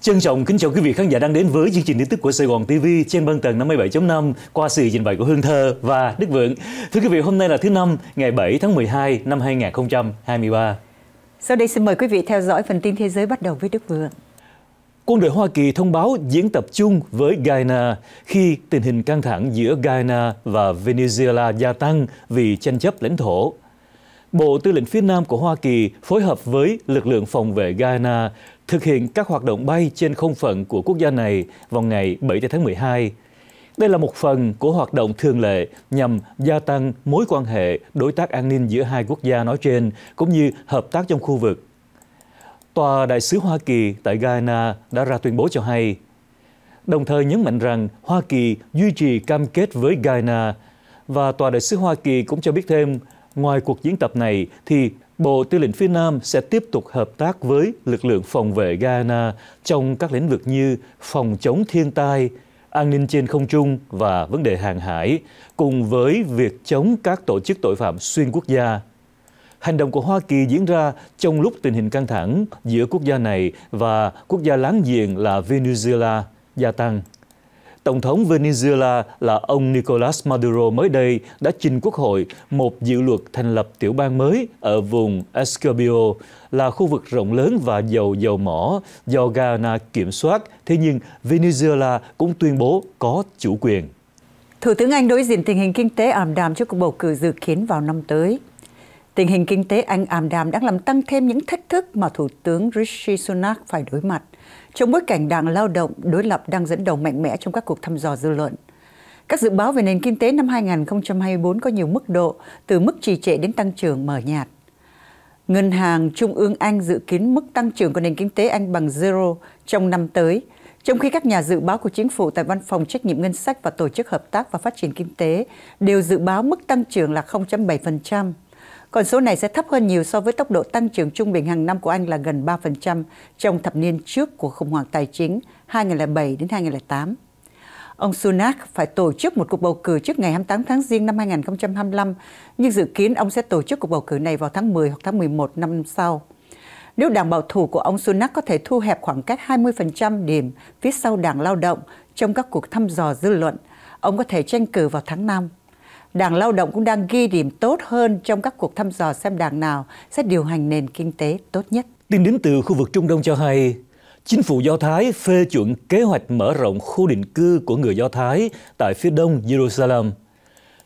Trân trọng kính chào quý vị khán giả đang đến với chương trình tin tức của Sài Gòn TV trên băng tần 57.5 qua sự trình bày của Hương Thơ và Đức Vượng. Thưa quý vị, hôm nay là thứ năm, ngày 7 tháng 12 năm 2023. Sau đây xin mời quý vị theo dõi phần tin thế giới bắt đầu với Đức Vượng. Quân đội Hoa Kỳ thông báo diễn tập chung với Guyana khi tình hình căng thẳng giữa Guyana và Venezuela gia tăng vì tranh chấp lãnh thổ. Bộ Tư lệnh phía Nam của Hoa Kỳ phối hợp với lực lượng phòng vệ Guyana thực hiện các hoạt động bay trên không phận của quốc gia này vào ngày 7 tháng 12. Đây là một phần của hoạt động thường lệ nhằm gia tăng mối quan hệ đối tác an ninh giữa hai quốc gia nói trên cũng như hợp tác trong khu vực. Tòa đại sứ Hoa Kỳ tại Ghana đã ra tuyên bố cho hay, đồng thời nhấn mạnh rằng Hoa Kỳ duy trì cam kết với Ghana và Tòa đại sứ Hoa Kỳ cũng cho biết thêm, ngoài cuộc diễn tập này thì Bộ Tư lệnh phía Nam sẽ tiếp tục hợp tác với lực lượng phòng vệ Ghana trong các lĩnh vực như phòng chống thiên tai, an ninh trên không trung và vấn đề hàng hải, cùng với việc chống các tổ chức tội phạm xuyên quốc gia. Hành động của Hoa Kỳ diễn ra trong lúc tình hình căng thẳng giữa quốc gia này và quốc gia láng giềng là Venezuela gia tăng. Tổng thống Venezuela là ông Nicolas Maduro mới đây đã trình Quốc hội một dự luật thành lập tiểu bang mới ở vùng Escobio là khu vực rộng lớn và giàu dầu mỏ do Ghana kiểm soát. Thế nhưng Venezuela cũng tuyên bố có chủ quyền. Thủ tướng Anh đối diện tình hình kinh tế ảm đạm trước cuộc bầu cử dự kiến vào năm tới. Tình hình kinh tế Anh ảm đạm đang làm tăng thêm những thách thức mà Thủ tướng Rishi Sunak phải đối mặt, trong bối cảnh đảng lao động đối lập đang dẫn đầu mạnh mẽ trong các cuộc thăm dò dư luận. Các dự báo về nền kinh tế năm 2024 có nhiều mức độ, từ mức trì trệ đến tăng trưởng mở nhạt. Ngân hàng Trung ương Anh dự kiến mức tăng trưởng của nền kinh tế Anh bằng zero trong năm tới, trong khi các nhà dự báo của chính phủ tại Văn phòng Trách nhiệm Ngân sách và Tổ chức Hợp tác và Phát triển Kinh tế đều dự báo mức tăng trưởng là 0.7%. Còn số này sẽ thấp hơn nhiều so với tốc độ tăng trưởng trung bình hàng năm của Anh là gần 3% trong thập niên trước của khủng hoảng tài chính 2007 đến 2008. Ông Sunak phải tổ chức một cuộc bầu cử trước ngày 28 tháng Giêng năm 2025, nhưng dự kiến ông sẽ tổ chức cuộc bầu cử này vào tháng 10 hoặc tháng 11 năm sau. Nếu đảng bảo thủ của ông Sunak có thể thu hẹp khoảng cách 20% điểm phía sau đảng lao động trong các cuộc thăm dò dư luận, ông có thể tranh cử vào tháng 5. Đảng Lao động cũng đang ghi điểm tốt hơn trong các cuộc thăm dò xem đảng nào sẽ điều hành nền kinh tế tốt nhất. Tin đến từ khu vực Trung Đông cho hay, chính phủ Do Thái phê chuẩn kế hoạch mở rộng khu định cư của người Do Thái tại phía đông Jerusalem.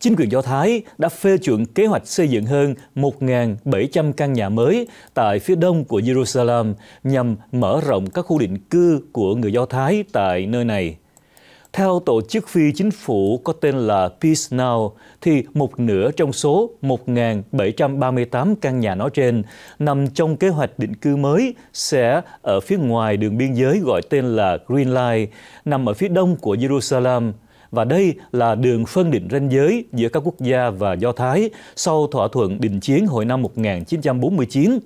Chính quyền Do Thái đã phê chuẩn kế hoạch xây dựng hơn 1.700 căn nhà mới tại phía đông của Jerusalem nhằm mở rộng các khu định cư của người Do Thái tại nơi này. Theo tổ chức phi chính phủ có tên là Peace Now, thì một nửa trong số 1.738 căn nhà nói trên nằm trong kế hoạch định cư mới sẽ ở phía ngoài đường biên giới gọi tên là Green Line, nằm ở phía đông của Jerusalem. Và đây là đường phân định ranh giới giữa các quốc gia và Do Thái sau thỏa thuận đình chiến hồi năm 1949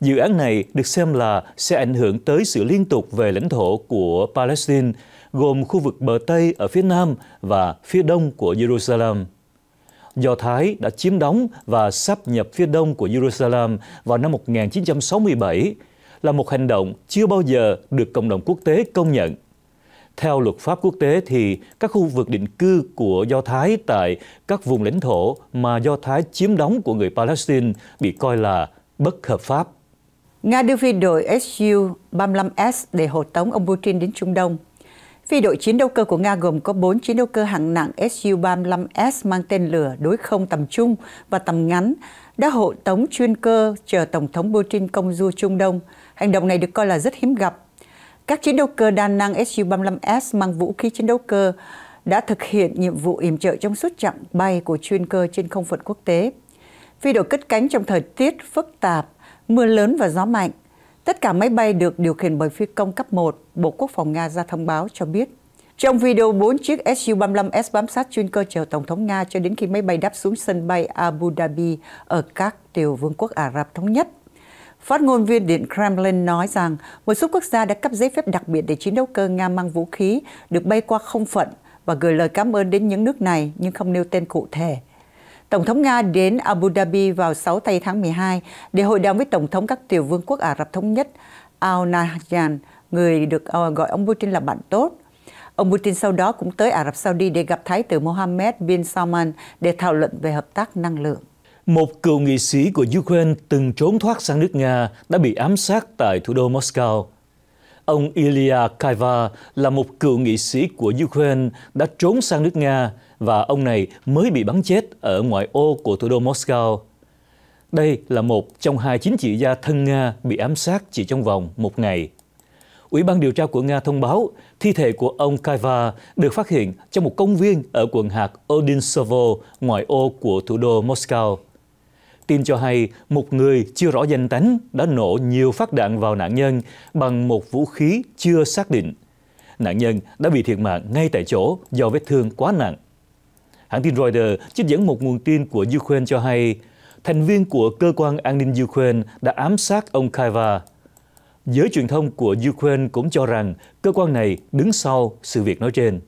Dự án này được xem là sẽ ảnh hưởng tới sự liên tục về lãnh thổ của Palestine, gồm khu vực bờ Tây ở phía Nam và phía Đông của Jerusalem. Do Thái đã chiếm đóng và sắp nhập phía đông của Jerusalem vào năm 1967 là một hành động chưa bao giờ được cộng đồng quốc tế công nhận. Theo luật pháp quốc tế thì các khu vực định cư của Do Thái tại các vùng lãnh thổ mà Do Thái chiếm đóng của người Palestine bị coi là bất hợp pháp. Nga đưa phi đội Su-35S để hộ tống ông Putin đến Trung Đông. Phi đội chiến đấu cơ của Nga gồm có 4 chiến đấu cơ hạng nặng Su-35S mang tên lửa đối không tầm trung và tầm ngắn đã hộ tống chuyên cơ chờ Tổng thống Putin công du Trung Đông. Hành động này được coi là rất hiếm gặp. Các chiến đấu cơ đa năng Su-35S mang vũ khí chiến đấu cơ đã thực hiện nhiệm vụ yểm trợ trong suốt chặng bay của chuyên cơ trên không phận quốc tế. Phi đội cất cánh trong thời tiết phức tạp mưa lớn và gió mạnh. Tất cả máy bay được điều khiển bởi phi công cấp 1, Bộ Quốc phòng Nga ra thông báo cho biết. Trong video, 4 chiếc Su-35S bám sát chuyên cơ chở Tổng thống Nga cho đến khi máy bay đáp xuống sân bay Abu Dhabi ở các tiểu vương quốc Ả Rập Thống Nhất. Phát ngôn viên Điện Kremlin nói rằng một số quốc gia đã cấp giấy phép đặc biệt để chiến đấu cơ Nga mang vũ khí được bay qua không phận và gửi lời cảm ơn đến những nước này nhưng không nêu tên cụ thể Tổng thống Nga đến Abu Dhabi vào 6 tây tháng 12 để hội đàm với Tổng thống các tiểu vương quốc Ả Rập Thống Nhất Al Nahyan, người được ờ, gọi ông Putin là bạn tốt. Ông Putin sau đó cũng tới Ả Rập Saudi để gặp Thái tử Mohammed bin Salman để thảo luận về hợp tác năng lượng. Một cựu nghị sĩ của Ukraine từng trốn thoát sang nước Nga đã bị ám sát tại thủ đô Moscow. Ông Ilya Kaiva là một cựu nghị sĩ của Ukraine đã trốn sang nước Nga và ông này mới bị bắn chết ở ngoại ô của thủ đô Moscow. Đây là một trong hai chính trị gia thân Nga bị ám sát chỉ trong vòng một ngày. Ủy ban điều tra của Nga thông báo thi thể của ông Kaiva được phát hiện trong một công viên ở quận hạt Odinsovo, ngoại ô của thủ đô Moscow tin cho hay một người chưa rõ danh tánh đã nổ nhiều phát đạn vào nạn nhân bằng một vũ khí chưa xác định. Nạn nhân đã bị thiệt mạng ngay tại chỗ do vết thương quá nặng. Hãng tin Reuters trích dẫn một nguồn tin của Ukraine cho hay thành viên của cơ quan an ninh Ukraine đã ám sát ông Kaiva. Giới truyền thông của Ukraine cũng cho rằng cơ quan này đứng sau sự việc nói trên.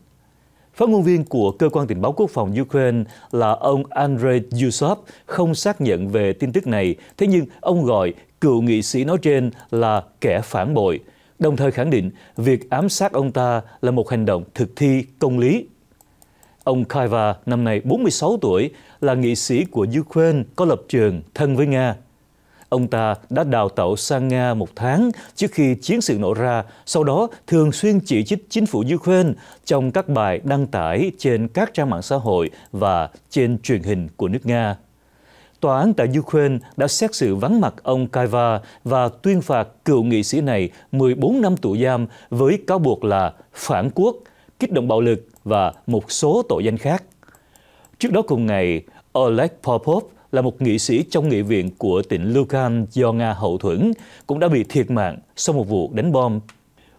Phát ngôn viên của Cơ quan Tình báo Quốc phòng Ukraine là ông Andrei Yusov không xác nhận về tin tức này, thế nhưng ông gọi cựu nghị sĩ nói trên là kẻ phản bội, đồng thời khẳng định việc ám sát ông ta là một hành động thực thi công lý. Ông Kaiva, năm nay 46 tuổi, là nghị sĩ của Ukraine có lập trường thân với Nga. Ông ta đã đào tạo sang Nga một tháng trước khi chiến sự nổ ra, sau đó thường xuyên chỉ trích chính phủ Ukraine trong các bài đăng tải trên các trang mạng xã hội và trên truyền hình của nước Nga. Tòa án tại Ukraine đã xét xử vắng mặt ông Kaiva và tuyên phạt cựu nghị sĩ này 14 năm tù giam với cáo buộc là phản quốc, kích động bạo lực và một số tội danh khác. Trước đó cùng ngày, Oleg Popov, là một nghị sĩ trong nghị viện của tỉnh Lugan do Nga hậu thuẫn, cũng đã bị thiệt mạng sau một vụ đánh bom.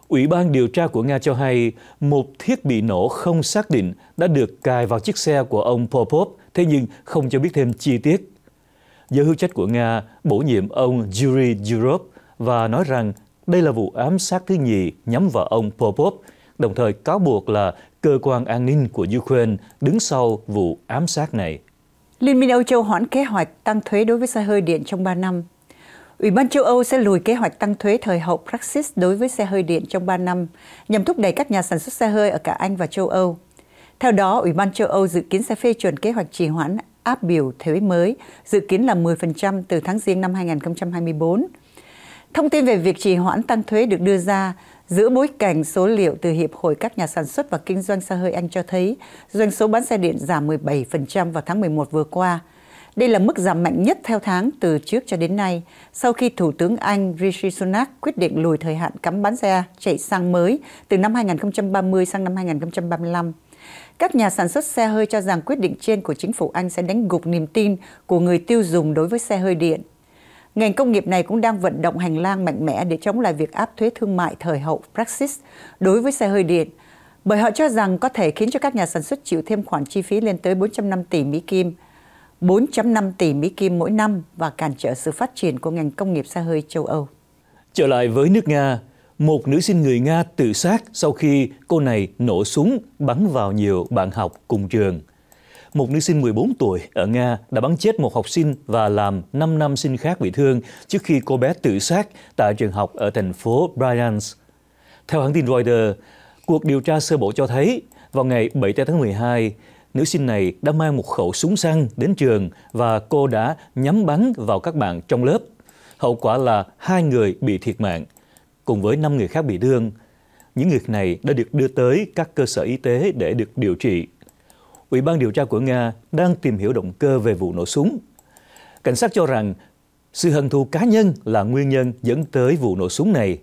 Ủy ban điều tra của Nga cho hay một thiết bị nổ không xác định đã được cài vào chiếc xe của ông Popov, thế nhưng không cho biết thêm chi tiết. Giới hữu trách của Nga bổ nhiệm ông Yuri Yurov và nói rằng đây là vụ ám sát thứ nhì nhắm vào ông Popov, đồng thời cáo buộc là cơ quan an ninh của Ukraine đứng sau vụ ám sát này. Liên minh Âu Châu hoãn kế hoạch tăng thuế đối với xe hơi điện trong 3 năm. Ủy ban châu Âu sẽ lùi kế hoạch tăng thuế thời hậu Brexit đối với xe hơi điện trong 3 năm, nhằm thúc đẩy các nhà sản xuất xe hơi ở cả Anh và châu Âu. Theo đó, Ủy ban châu Âu dự kiến sẽ phê chuẩn kế hoạch trì hoãn áp biểu thuế mới, dự kiến là 10% từ tháng Giêng năm 2024. Thông tin về việc trì hoãn tăng thuế được đưa ra Giữa bối cảnh số liệu từ Hiệp hội các nhà sản xuất và kinh doanh xe hơi Anh cho thấy doanh số bán xe điện giảm 17% vào tháng 11 vừa qua. Đây là mức giảm mạnh nhất theo tháng từ trước cho đến nay, sau khi Thủ tướng Anh Rishi Sunak quyết định lùi thời hạn cấm bán xe chạy sang mới từ năm 2030 sang năm 2035. Các nhà sản xuất xe hơi cho rằng quyết định trên của chính phủ Anh sẽ đánh gục niềm tin của người tiêu dùng đối với xe hơi điện. Ngành công nghiệp này cũng đang vận động hành lang mạnh mẽ để chống lại việc áp thuế thương mại thời hậu Brexit đối với xe hơi điện, bởi họ cho rằng có thể khiến cho các nhà sản xuất chịu thêm khoản chi phí lên tới 405 tỷ Mỹ Kim, 4.5 tỷ Mỹ Kim mỗi năm và cản trở sự phát triển của ngành công nghiệp xe hơi châu Âu. Trở lại với nước Nga, một nữ sinh người Nga tự sát sau khi cô này nổ súng bắn vào nhiều bạn học cùng trường một nữ sinh 14 tuổi ở Nga đã bắn chết một học sinh và làm 5 nam sinh khác bị thương trước khi cô bé tự sát tại trường học ở thành phố Bryansk. Theo hãng tin Reuters, cuộc điều tra sơ bộ cho thấy vào ngày 7 tháng 12, nữ sinh này đã mang một khẩu súng săn đến trường và cô đã nhắm bắn vào các bạn trong lớp. Hậu quả là hai người bị thiệt mạng, cùng với 5 người khác bị thương. Những người này đã được đưa tới các cơ sở y tế để được điều trị. Ủy ban điều tra của Nga đang tìm hiểu động cơ về vụ nổ súng. Cảnh sát cho rằng sự hận thù cá nhân là nguyên nhân dẫn tới vụ nổ súng này.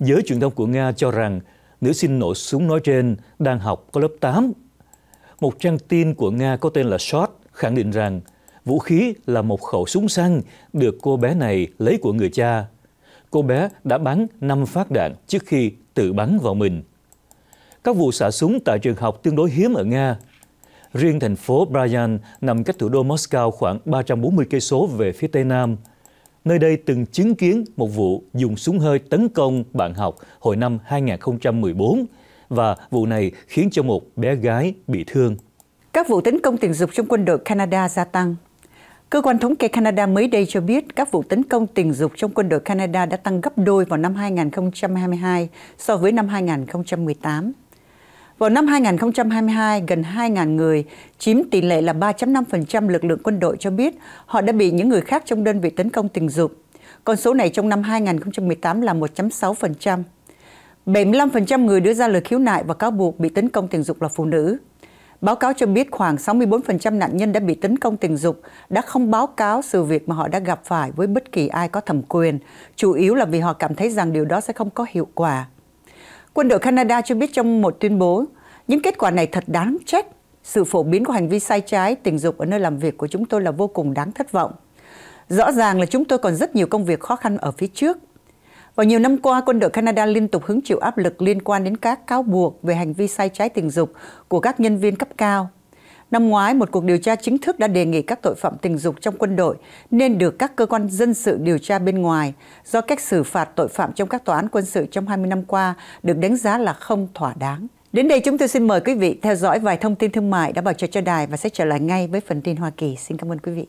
Giới truyền thông của Nga cho rằng nữ sinh nổ súng nói trên đang học có lớp 8. Một trang tin của Nga có tên là Shot khẳng định rằng vũ khí là một khẩu súng săn được cô bé này lấy của người cha. Cô bé đã bắn 5 phát đạn trước khi tự bắn vào mình. Các vụ xả súng tại trường học tương đối hiếm ở Nga, Riêng thành phố Bryan nằm cách thủ đô Moscow khoảng 340 cây số về phía tây nam. Nơi đây từng chứng kiến một vụ dùng súng hơi tấn công bạn học hồi năm 2014 và vụ này khiến cho một bé gái bị thương. Các vụ tấn công tình dục trong quân đội Canada gia tăng. Cơ quan thống kê Canada mới đây cho biết các vụ tấn công tình dục trong quân đội Canada đã tăng gấp đôi vào năm 2022 so với năm 2018. Vào năm 2022, gần 2.000 người, chiếm tỷ lệ là 3.5% lực lượng quân đội cho biết họ đã bị những người khác trong đơn vị tấn công tình dục. Con số này trong năm 2018 là 1.6%. 75% người đưa ra lời khiếu nại và cáo buộc bị tấn công tình dục là phụ nữ. Báo cáo cho biết khoảng 64% nạn nhân đã bị tấn công tình dục đã không báo cáo sự việc mà họ đã gặp phải với bất kỳ ai có thẩm quyền, chủ yếu là vì họ cảm thấy rằng điều đó sẽ không có hiệu quả. Quân đội Canada cho biết trong một tuyên bố, những kết quả này thật đáng trách. Sự phổ biến của hành vi sai trái, tình dục ở nơi làm việc của chúng tôi là vô cùng đáng thất vọng. Rõ ràng là chúng tôi còn rất nhiều công việc khó khăn ở phía trước. Và nhiều năm qua, quân đội Canada liên tục hứng chịu áp lực liên quan đến các cáo buộc về hành vi sai trái tình dục của các nhân viên cấp cao. Năm ngoái, một cuộc điều tra chính thức đã đề nghị các tội phạm tình dục trong quân đội nên được các cơ quan dân sự điều tra bên ngoài do cách xử phạt tội phạm trong các tòa án quân sự trong 20 năm qua được đánh giá là không thỏa đáng. Đến đây chúng tôi xin mời quý vị theo dõi vài thông tin thương mại đã bảo trợ cho đài và sẽ trở lại ngay với phần tin Hoa Kỳ. Xin cảm ơn quý vị.